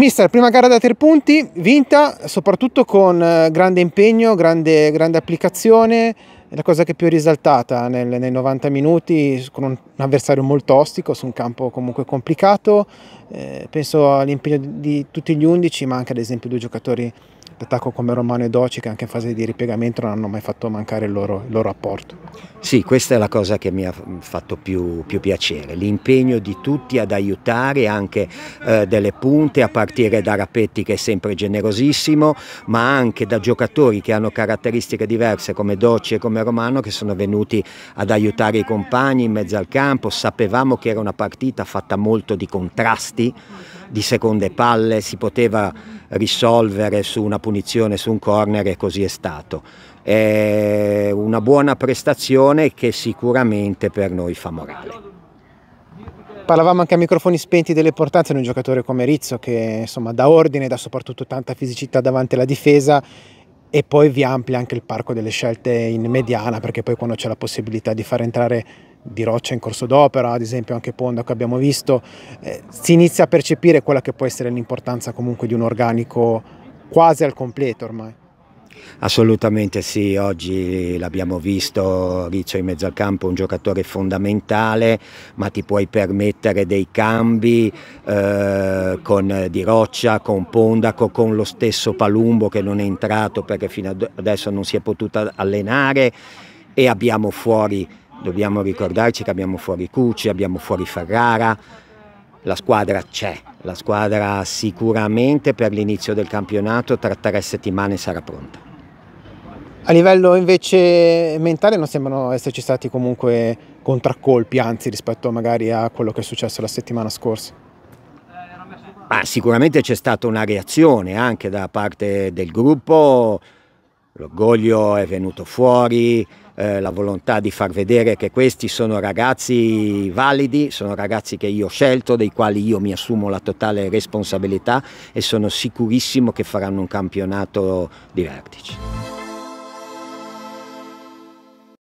Mister, prima gara da tre punti, vinta soprattutto con eh, grande impegno, grande, grande applicazione, la cosa che più è risaltata nel, nei 90 minuti con un, avversario molto ostico su un campo comunque complicato, eh, penso all'impegno di, tutti gli undici ma anche ad esempio due giocatori spettacolo come Romano e Doci che anche in fase di ripiegamento non hanno mai fatto mancare il loro, il loro apporto. Sì, questa è la cosa che mi ha fatto più, più piacere, l'impegno di tutti ad aiutare anche eh, delle punte, a partire da Rapetti che è sempre generosissimo, ma anche da giocatori che hanno caratteristiche diverse come Doci e come Romano che sono venuti ad aiutare i compagni in mezzo al campo, sapevamo che era una partita fatta molto di contrasti, di seconde palle, si poteva risolvere su una punizione punizione su un corner e così è stato. È una buona prestazione che sicuramente per noi fa morale. Parlavamo anche a microfoni spenti dell'importanza di un giocatore come Rizzo che insomma dà ordine, dà soprattutto tanta fisicità davanti alla difesa e poi vi amplia anche il parco delle scelte in mediana perché poi quando c'è la possibilità di far entrare di Roccia in corso d'opera, ad esempio anche Ponda che abbiamo visto, eh, si inizia a percepire quella che può essere l'importanza comunque di un organico quasi al completo ormai. Assolutamente sì, oggi l'abbiamo visto Riccio in mezzo al campo, un giocatore fondamentale, ma ti puoi permettere dei cambi eh, con Di Roccia, con Pondaco, con lo stesso Palumbo che non è entrato perché fino ad adesso non si è potuto allenare e abbiamo fuori, dobbiamo ricordarci che abbiamo fuori Cucci, abbiamo fuori Ferrara la squadra c'è, la squadra sicuramente per l'inizio del campionato tra tre settimane sarà pronta. A livello invece mentale non sembrano esserci stati comunque contraccolpi, anzi rispetto magari a quello che è successo la settimana scorsa. Ma sicuramente c'è stata una reazione anche da parte del gruppo L'orgoglio è venuto fuori, eh, la volontà di far vedere che questi sono ragazzi validi, sono ragazzi che io ho scelto, dei quali io mi assumo la totale responsabilità e sono sicurissimo che faranno un campionato di vertice.